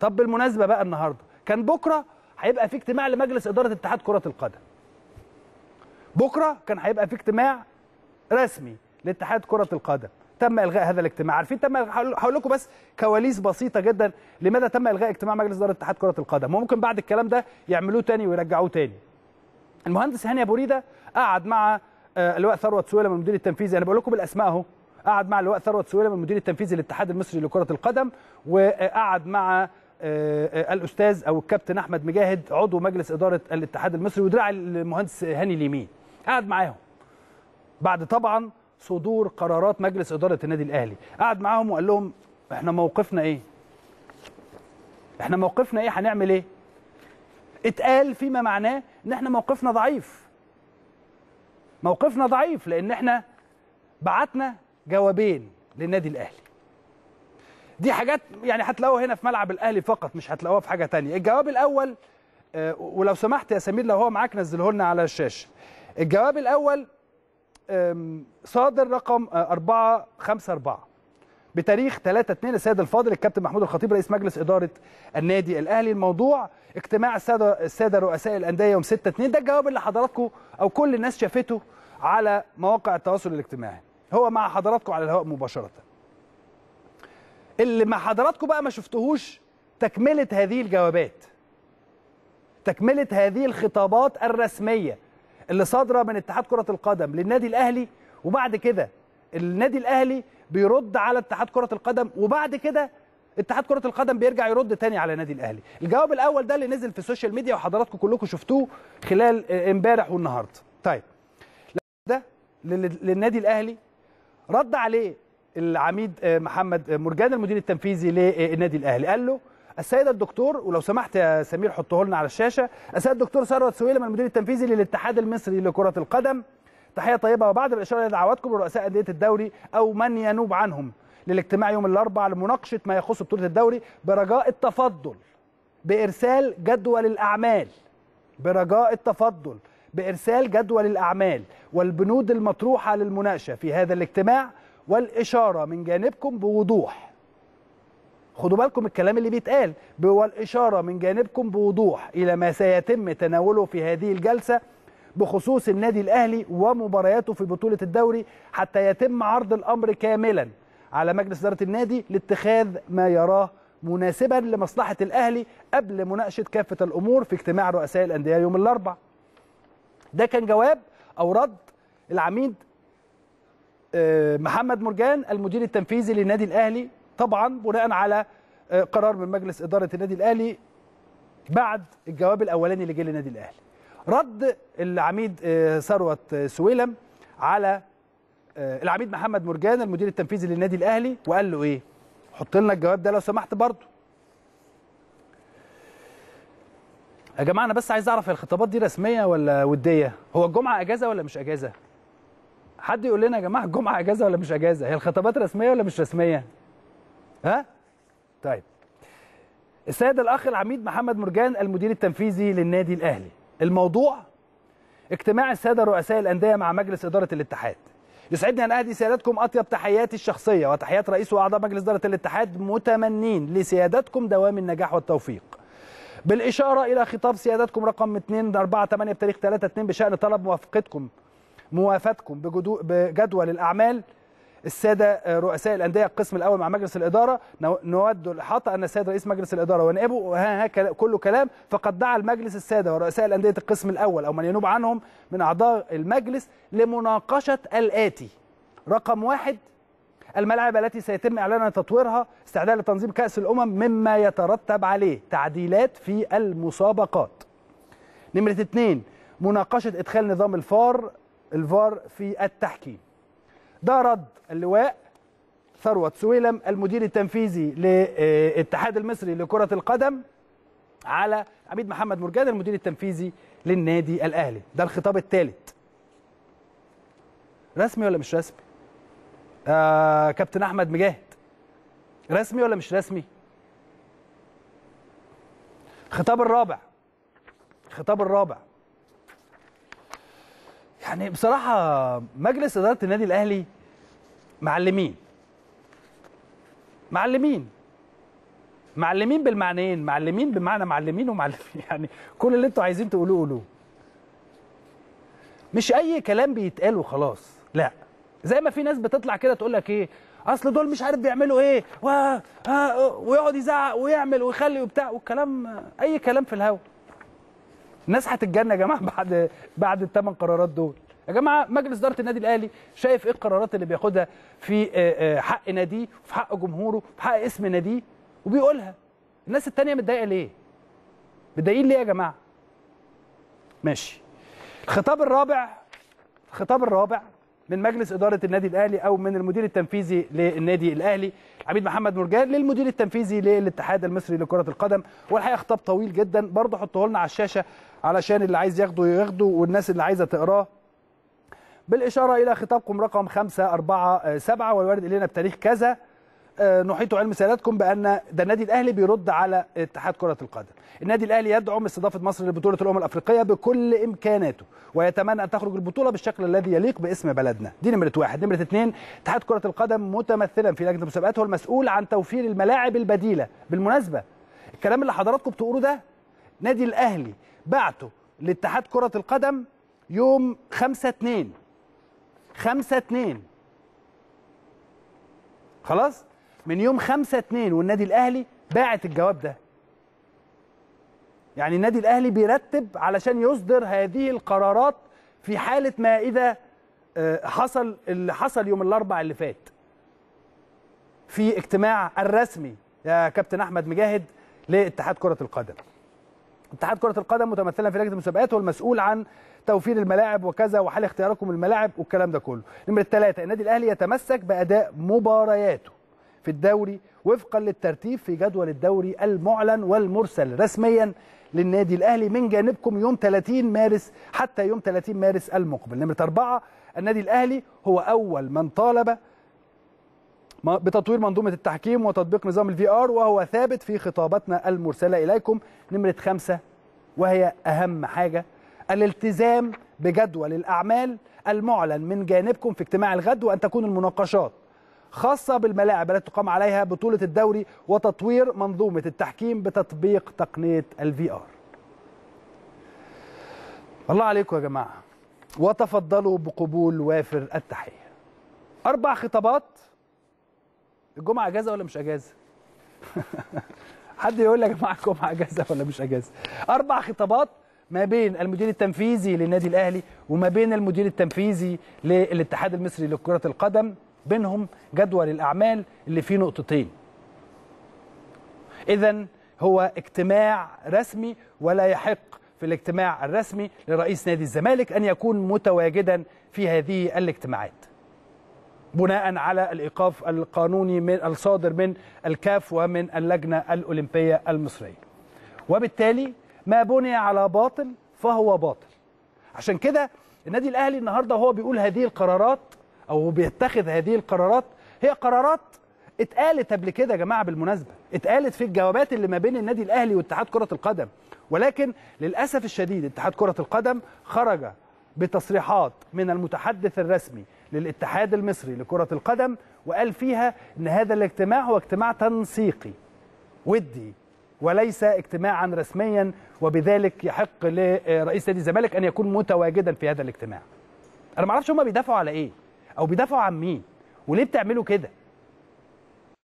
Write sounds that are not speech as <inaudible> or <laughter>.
طب بالمناسبه بقى النهارده كان بكره هيبقى في اجتماع لمجلس اداره اتحاد كره القدم بكره كان هيبقى في اجتماع رسمي لاتحاد كره القدم تم الغاء هذا الاجتماع عارفين تم هقول لكم بس كواليس بسيطه جدا لماذا تم الغاء اجتماع مجلس اداره اتحاد كره القدم وممكن بعد الكلام ده يعملوه تاني ويرجعوه تاني المهندس هاني ابو ريده قعد مع آه، اللواء ثروت سويلة من المدير التنفيذي انا بقول لكم بالاسماء اهو قعد مع اللواء ثروت سويلة من المدير التنفيذي للاتحاد المصري لكره القدم وقعد مع آه، آه، الاستاذ او الكابتن احمد مجاهد عضو مجلس اداره الاتحاد المصري ودراع المهندس هاني اليمين قعد معاهم بعد طبعا صدور قرارات مجلس اداره النادي الاهلي قعد معاهم وقال لهم احنا موقفنا ايه احنا موقفنا ايه هنعمل ايه اتقال فيما معناه ان احنا موقفنا ضعيف موقفنا ضعيف لان احنا بعتنا جوابين للنادي الاهلي دي حاجات يعني هتلاقوها هنا في ملعب الاهلي فقط مش هتلاقوها في حاجه ثانيه الجواب الاول آه، ولو سمحت يا سمير لو هو معاك نزله لنا على الشاشه الجواب الاول صادر رقم 454 آه، بتاريخ 3 2 السيد الفاضل الكابتن محمود الخطيب رئيس مجلس اداره النادي الاهلي الموضوع اجتماع الساده الساده رؤساء الانديه يوم 6 2 ده الجواب اللي حضراتكم او كل الناس شافته على مواقع التواصل الاجتماعي هو مع حضراتكم على الهواء مباشره اللي ما حضراتكم بقى ما شفتهوش تكمله هذه الجوابات تكمله هذه الخطابات الرسميه اللي صادره من اتحاد كره القدم للنادي الاهلي وبعد كده النادي الاهلي بيرد على اتحاد كره القدم وبعد كده اتحاد كره القدم بيرجع يرد تاني على النادي الاهلي الجواب الاول ده اللي نزل في السوشيال ميديا وحضراتكم كلكم شفتوه خلال آه، امبارح والنهارده طيب ده للنادي الاهلي رد عليه العميد آه، محمد آه، مرجان المدير التنفيذي للنادي الاهلي قال له السيد الدكتور ولو سمحت يا سمير حطه لنا على الشاشة السيد الدكتور ثروت سويلم المدير التنفيذي للاتحاد المصري لكرة القدم تحية طيبة وبعد الإشارة لدعواتكم لرؤساء أندية الدوري أو من ينوب عنهم للاجتماع يوم الأربعاء لمناقشة ما يخص بطولة الدوري برجاء التفضل بإرسال جدول الأعمال برجاء التفضل بإرسال جدول الأعمال والبنود المطروحة للمناقشة في هذا الاجتماع والإشارة من جانبكم بوضوح خدوا بالكم الكلام اللي بيتقال والإشارة من جانبكم بوضوح إلى ما سيتم تناوله في هذه الجلسة بخصوص النادي الأهلي ومبارياته في بطولة الدوري حتى يتم عرض الأمر كاملا على مجلس إدارة النادي لاتخاذ ما يراه مناسبا لمصلحة الأهلي قبل مناقشة كافة الأمور في اجتماع رؤساء الأندية يوم الأربعاء ده كان جواب أو رد العميد آه، محمد مرجان المدير التنفيذي للنادي الاهلي طبعا بناء على آه، قرار من مجلس اداره النادي الاهلي بعد الجواب الاولاني اللي جه للنادي الاهلي رد العميد آه، ثروت سويلم على العميد محمد مرجان المدير التنفيذي للنادي الاهلي وقال له ايه حط لنا الجواب ده لو سمحت برضه يا جماعه انا بس عايز اعرف الخطابات دي رسميه ولا وديه هو الجمعه اجازه ولا مش اجازه حد يقول لنا يا جماعه الجمعه اجازه ولا مش اجازه هي الخطابات رسميه ولا مش رسميه ها طيب السيد الاخ العميد محمد مرجان المدير التنفيذي للنادي الاهلي الموضوع اجتماع الساده رؤساء الانديه مع مجلس اداره الاتحاد يسعدني ان اهدي سيادتكم اطيب تحياتي الشخصيه وتحيات رئيس واعضاء مجلس اداره الاتحاد متمنين لسيادتكم دوام النجاح والتوفيق بالاشاره الى خطاب سيادتكم رقم 248 بتاريخ 3 2 بشان طلب موافقتكم موافاتكم بجدول الأعمال الساده آه، رؤساء الانديه القسم الاول مع مجلس الاداره نود الحاطه ان السيد رئيس مجلس الاداره ونائبه ها ها كله كلام فقد دعا المجلس الساده ورؤساء الانديه القسم الاول او من ينوب عنهم من اعضاء المجلس لمناقشه الاتي رقم واحد الملاعب التي سيتم اعلان تطويرها استعداد لتنظيم كاس الامم مما يترتب عليه تعديلات في المسابقات نمره اثنين مناقشه ادخال نظام الفار الفار في التحكيم ده رد اللواء ثروت سويلم المدير التنفيذي للاتحاد المصري لكرة القدم على عميد محمد مرجان المدير التنفيذي للنادي الأهلي ده الخطاب الثالث رسمي ولا مش رسمي آه كابتن أحمد مجاهد رسمي ولا مش رسمي الخطاب الرابع الخطاب الرابع يعني بصراحه مجلس اداره النادي الاهلي معلمين معلمين معلمين بالمعنيين معلمين بمعنى معلمين ومعلمين <laughs> يعني كل اللي انتوا عايزين تقولوه قولوه مش اي كلام بيتقال وخلاص لا زي ما في ناس بتطلع كده تقول لك ايه اصل دول مش عارف بيعملوا ايه و... آه، ويقعد يزعق ويعمل ويخلي وبتاع والكلام اي كلام في الهوا الناس هتتجنى يا جماعه <laughs> بعد بعد الثمان قرارات دول يا جماعه مجلس اداره النادي الاهلي شايف ايه القرارات اللي بياخدها في آه، آه، حق ناديه وفي حق جمهوره وفي حق اسم ناديه وبيقولها الناس التانية متضايقه ليه متضايقين ليه يا جماعه ماشي الخطاب الرابع الخطاب الرابع من مجلس إدارة النادي الأهلي أو من المدير التنفيذي للنادي الأهلي عبيد محمد مرجان للمدير التنفيذي للاتحاد المصري لكرة القدم والحقيقة خطاب طويل جدا برضه حطه لنا على الشاشة علشان اللي عايز ياخده ياخده والناس اللي عايزة تقراه بالإشارة إلى خطابكم رقم 547 والوارد إلينا بتاريخ كذا آه، نحيط علم سيادتكم بان ده النادي الاهلي بيرد على اتحاد كره القدم النادي الاهلي يدعم استضافه مصر لبطوله الامم الافريقيه بكل امكاناته ويتمنى ان تخرج البطوله بالشكل الذي يليق باسم بلدنا دي نمره واحد نمره اثنين اتحاد كره القدم متمثلا في لجنه المسابقات هو المسؤول عن توفير الملاعب البديله بالمناسبه الكلام اللي حضراتكم بتقولوه ده نادي الاهلي بعته لاتحاد كره القدم يوم 5 2 5 2 خلاص من يوم 5 2 والنادي الاهلي باعت الجواب ده يعني النادي الاهلي بيرتب علشان يصدر هذه القرارات في حاله ما اذا آه، حصل اللي حصل يوم الاربع اللي فات في اجتماع الرسمي يا كابتن احمد مجاهد لاتحاد كره القدم اتحاد كره القدم متمثلا في لجنه المسابقات والمسؤول عن توفير الملاعب وكذا وحال اختياركم الملاعب والكلام ده كله نمره ثلاثة النادي الاهلي يتمسك باداء مبارياته في الدوري وفقا للترتيب في جدول الدوري المعلن والمرسل رسميا للنادي الاهلي من جانبكم يوم 30 مارس حتى يوم 30 مارس المقبل نمره أربعة النادي الاهلي هو اول من طالب بتطوير منظومه التحكيم وتطبيق نظام الفي ار وهو ثابت في خطاباتنا المرسله اليكم نمره خمسة وهي اهم حاجه الالتزام بجدول الاعمال المعلن من جانبكم في اجتماع الغد وان تكون المناقشات خاصة بالملاعب التي تقام عليها بطولة الدوري وتطوير منظومة التحكيم بتطبيق تقنية الفي ار الله عليكم يا جماعة وتفضلوا بقبول وافر التحية أربع خطابات الجمعة أجازة ولا مش أجازة؟ <laughs> حد يقول لك يا جماعة الجمعة أجازة ولا مش أجازة؟ أربع خطابات ما بين المدير التنفيذي للنادي الأهلي وما بين المدير التنفيذي للاتحاد المصري لكرة القدم بينهم جدول الأعمال اللي فيه نقطتين إذا هو اجتماع رسمي ولا يحق في الاجتماع الرسمي لرئيس نادي الزمالك أن يكون متواجدا في هذه الاجتماعات بناء على الإيقاف القانوني من الصادر من الكاف ومن اللجنة الأولمبية المصرية وبالتالي ما بني على باطل فهو باطل عشان كده النادي الأهلي النهاردة هو بيقول هذه القرارات او بيتخذ هذه القرارات هي قرارات اتقالت قبل كده يا جماعه بالمناسبه اتقالت في الجوابات اللي ما بين النادي الاهلي واتحاد كره القدم ولكن للاسف الشديد اتحاد كره القدم خرج بتصريحات من المتحدث الرسمي للاتحاد المصري لكره القدم وقال فيها ان هذا الاجتماع هو اجتماع تنسيقي ودي وليس اجتماعا رسميا وبذلك يحق لرئيس نادي الزمالك ان يكون متواجدا في هذا الاجتماع انا ما اعرفش هم بيدافعوا على ايه او بيدافعوا عن مين وليه بتعملوا كده